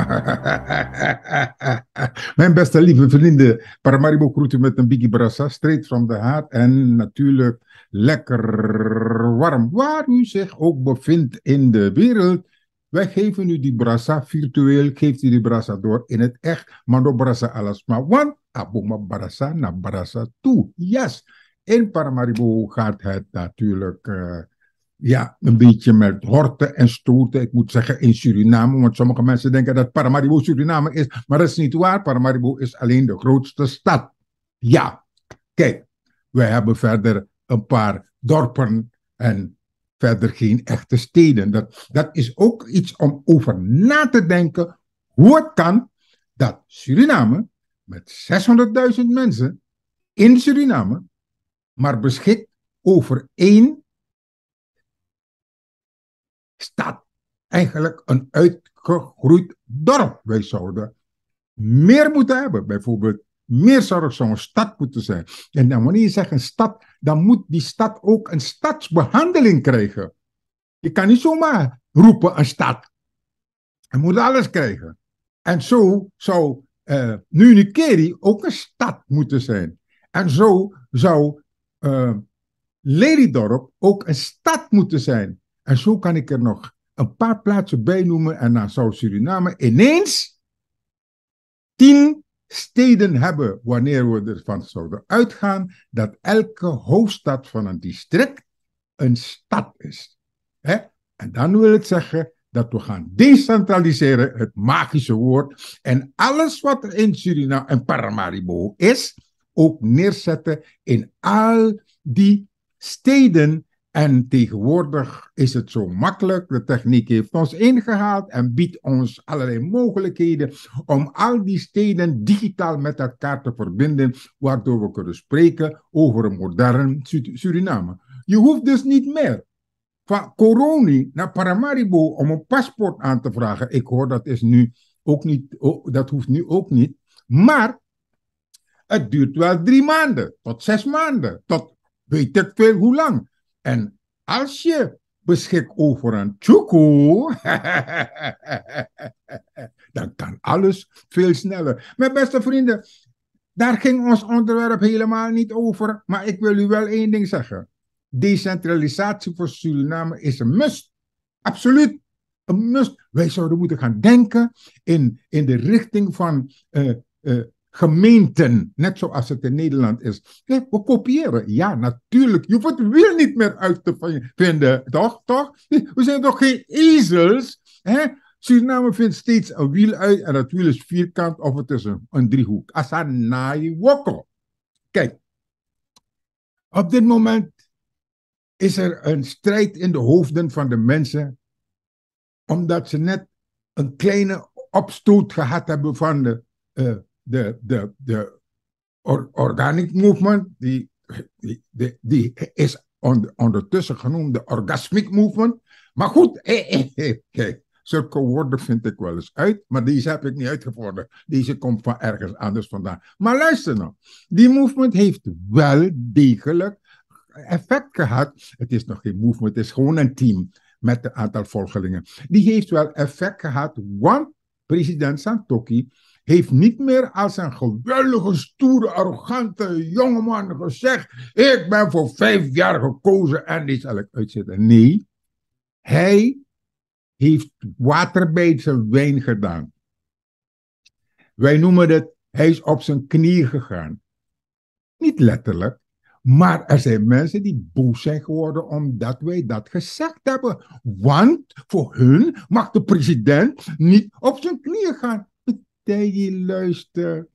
Mijn beste lieve vrienden, Paramaribo groet u met een Biggie Brassa, straight from the heart en natuurlijk lekker warm, waar u zich ook bevindt in de wereld. Wij geven u die brassa virtueel, geeft u die brassa door in het echt, mando brassa brassa alasma, want aboma brassa na brassa toe. Yes, in Paramaribo gaat het natuurlijk... Eh, ja, een beetje met horten en stoten. Ik moet zeggen in Suriname, want sommige mensen denken dat Paramaribo Suriname is. Maar dat is niet waar. Paramaribo is alleen de grootste stad. Ja, kijk, we hebben verder een paar dorpen en verder geen echte steden. Dat, dat is ook iets om over na te denken hoe het kan dat Suriname met 600.000 mensen in Suriname maar beschikt over één staat eigenlijk een uitgegroeid dorp. Wij zouden meer moeten hebben, bijvoorbeeld. Meer zou een stad moeten zijn. En dan wanneer je zegt een stad, dan moet die stad ook een stadsbehandeling krijgen. Je kan niet zomaar roepen een stad. Je moet alles krijgen. En zo zou uh, eh, Nunikeri ook een stad moeten zijn. En zo zou uh, Lelydorp ook een stad moeten zijn. En zo kan ik er nog een paar plaatsen bij noemen. En dan zou Suriname ineens tien steden hebben wanneer we ervan zouden uitgaan dat elke hoofdstad van een district een stad is. Hè? En dan wil ik zeggen dat we gaan decentraliseren, het magische woord, en alles wat er in Suriname en Paramaribo is, ook neerzetten in al die steden en tegenwoordig is het zo makkelijk. De techniek heeft ons ingehaald en biedt ons allerlei mogelijkheden om al die steden digitaal met elkaar te verbinden, waardoor we kunnen spreken over een modern Suriname. Je hoeft dus niet meer van Coroni naar Paramaribo om een paspoort aan te vragen. Ik hoor dat is nu ook niet, dat hoeft nu ook niet. Maar het duurt wel drie maanden, tot zes maanden, tot weet ik veel hoe lang. En als je beschikt over een tjoekoe, dan kan alles veel sneller. Mijn beste vrienden, daar ging ons onderwerp helemaal niet over, maar ik wil u wel één ding zeggen. Decentralisatie voor Suriname is een must. Absoluut een must. Wij zouden moeten gaan denken in, in de richting van eh, eh, gemeenten, net zoals het in Nederland is. we kopiëren. Ja, natuurlijk. Je hoeft het wiel niet meer uit te vinden, toch? toch? We zijn toch geen ezels? Hè? Suriname vindt steeds een wiel uit en dat wiel is vierkant of het is een, een driehoek. Asanai wokko. Kijk, op dit moment is er een strijd in de hoofden van de mensen, omdat ze net een kleine opstoot gehad hebben van de eh, de, de, de organic movement, die, die, die is ondertussen genoemd de orgasmic movement. Maar goed, kijk, eh, eh, zulke woorden vind ik wel eens uit, maar deze heb ik niet uitgevonden. Deze komt van ergens anders vandaan. Maar luister nou, die movement heeft wel degelijk effect gehad. Het is nog geen movement, het is gewoon een team met een aantal volgelingen. Die heeft wel effect gehad, want president Santoki heeft niet meer als een geweldige, stoere, arrogante jongeman gezegd: Ik ben voor vijf jaar gekozen en die zal ik uitzetten. Nee, hij heeft water bij zijn wijn gedaan. Wij noemen het, hij is op zijn knieën gegaan. Niet letterlijk, maar er zijn mensen die boos zijn geworden omdat wij dat gezegd hebben. Want voor hun mag de president niet op zijn knieën gaan luister,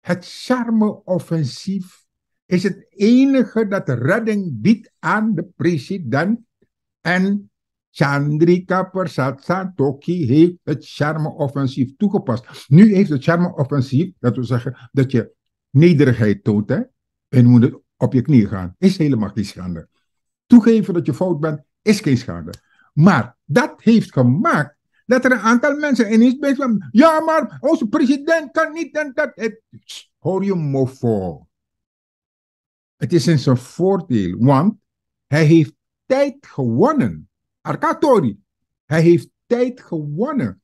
Het charme-offensief is het enige dat redding biedt aan de president. En Chandrika Persat Santoki heeft het charme-offensief toegepast. Nu heeft het charme-offensief, dat wil zeggen dat je nederigheid toont hè? en moet het op je knieën gaan. Is helemaal geen schande. Toegeven dat je fout bent is geen schande. Maar dat heeft gemaakt dat er een aantal mensen in bezig van Ja, maar onze president kan niet en dat. Het, hoor je mofo. voor. Het is in zijn voordeel, want hij heeft tijd gewonnen. Arcatori, hij heeft tijd gewonnen.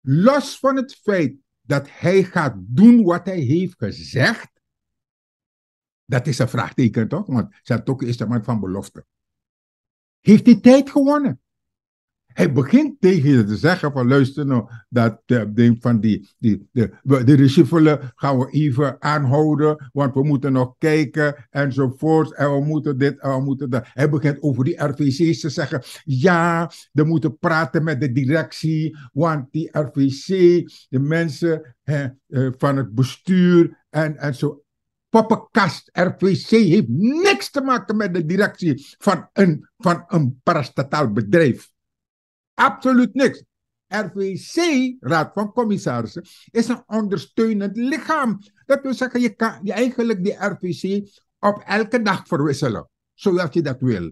Los van het feit dat hij gaat doen wat hij heeft gezegd, dat is een vraagteken toch? Want Santoki is de maar van belofte. Heeft hij tijd gewonnen? Hij begint tegen je te zeggen van luister nou, dat uh, eh, ding van die, die, de, de gaan we even aanhouden, want we moeten nog kijken enzovoort en we moeten dit en we moeten dat. Hij begint over die RVC's te zeggen, ja, we moeten praten met de directie, want die RVC, de mensen eh, van het bestuur en, en zo poppenkast RVC heeft niks te maken met de directie van een, van een parastataal bedrijf. Absoluut niks. RVC, Raad van Commissarissen, is een ondersteunend lichaam. Dat wil zeggen, je kan je eigenlijk die RVC op elke dag verwisselen, zoals je dat wil.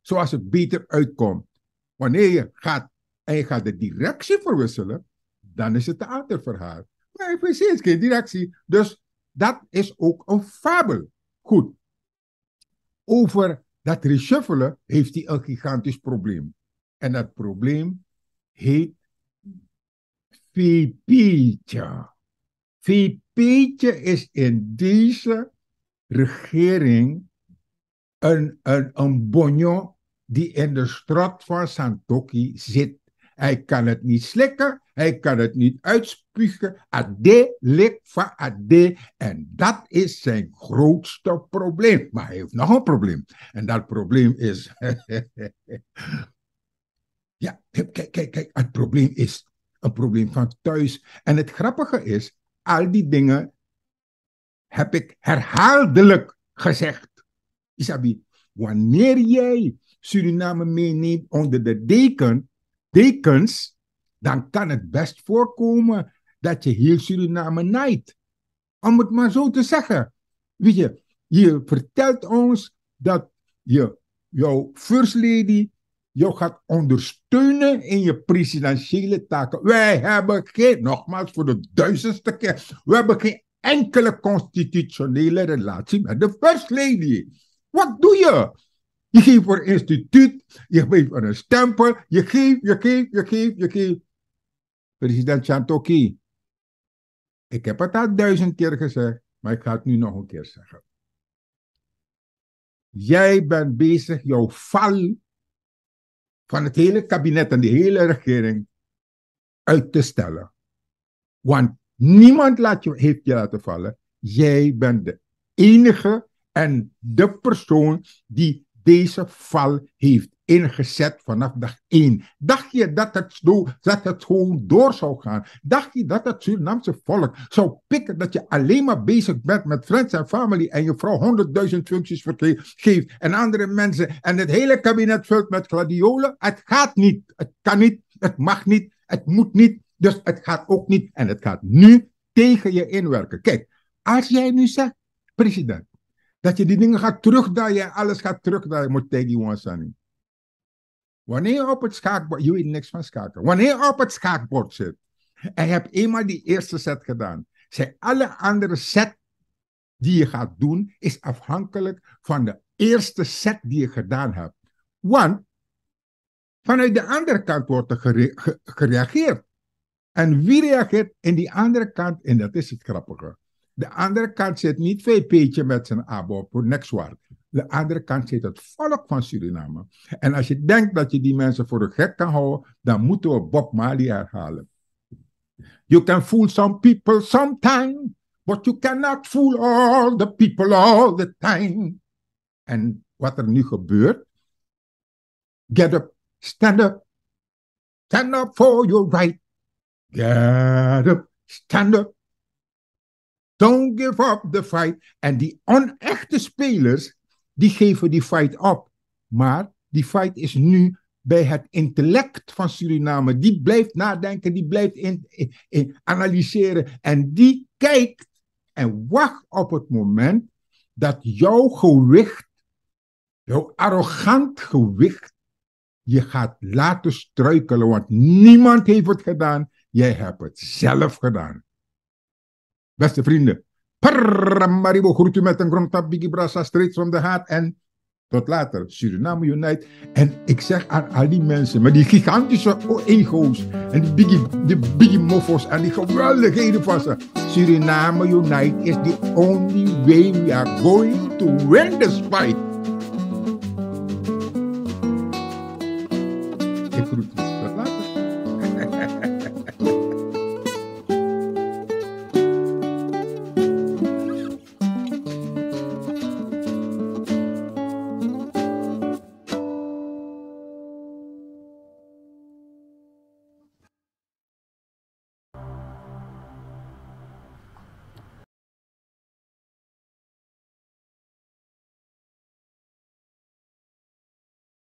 Zoals het beter uitkomt. Wanneer je gaat en je gaat de directie verwisselen, dan is het een ander verhaal. Maar RVC is geen directie, dus dat is ook een fabel. Goed. Over dat reshuffelen heeft hij een gigantisch probleem. En dat probleem heet VP'tje. VP'tje is in deze regering een, een, een die in de strot van Santoki zit. Hij kan het niet slikken, hij kan het niet uitspugen. Ade, lik van ade. En dat is zijn grootste probleem. Maar hij heeft nog een probleem. En dat probleem is Ja, kijk, kijk, kijk, het probleem is een probleem van thuis. En het grappige is, al die dingen heb ik herhaaldelijk gezegd. Isabi, wanneer jij Suriname meeneemt onder de deken, dekens, dan kan het best voorkomen dat je heel Suriname naait. Om het maar zo te zeggen. Weet je, je vertelt ons dat je, jouw first lady jou gaat ondersteunen in je presidentiële taken. Wij hebben geen, nogmaals voor de duizendste keer, we hebben geen enkele constitutionele relatie met de First Lady. Wat doe je? Je geeft voor een instituut, je geeft voor een stempel, je geeft, je geeft, je geeft, je geeft. President Chantoki, ik heb het al duizend keer gezegd, maar ik ga het nu nog een keer zeggen. Jij bent bezig jouw val van het hele kabinet en de hele regering uit te stellen. Want niemand laat je, heeft je laten vallen. Jij bent de enige en de persoon die deze val heeft ingezet vanaf dag één. Dacht je dat het, zo, dat het gewoon door zou gaan? Dacht je dat het Surinaamse volk zou pikken dat je alleen maar bezig bent met friends en family en je vrouw honderdduizend functies geeft en andere mensen en het hele kabinet vult met gladiolen? Het gaat niet. Het kan niet. Het mag niet. Het moet niet. Dus het gaat ook niet. En het gaat nu tegen je inwerken. Kijk, als jij nu zegt, president, dat je die dingen gaat terugdraaien en alles gaat terugdraaien, moet tegen die Wanneer op het schaakbord, je weet niks van schaken. Wanneer op het schaakbord zit en je hebt eenmaal die eerste set gedaan, zijn alle andere set die je gaat doen, is afhankelijk van de eerste set die je gedaan hebt. Want vanuit de andere kant wordt er gereageerd. En wie reageert in die andere kant? En dat is het grappige. De andere kant zit niet twee VP'tje met zijn abo op niks waard de andere kant zit het volk van Suriname. En als je denkt dat je die mensen voor de gek kan houden, dan moeten we Bob Marley herhalen. You can fool some people sometimes, but you cannot fool all the people all the time. En wat er nu gebeurt, get up, stand up, stand up for your right. Get up, stand up. Don't give up the fight. En die onechte spelers die geven die fight op. Maar die fight is nu bij het intellect van Suriname. Die blijft nadenken, die blijft in, in, analyseren. En die kijkt en wacht op het moment dat jouw gewicht, jouw arrogant gewicht, je gaat laten struikelen. Want niemand heeft het gedaan. Jij hebt het zelf gedaan. Beste vrienden, Paramaribo groet u met een grondtap, Biggie Brassa, straight from the Heart en tot later, Suriname Unite. En ik zeg aan al die mensen met die gigantische ego's en die biggie, de biggie en die geweldige van Suriname Unite is the only way we are going to win this fight.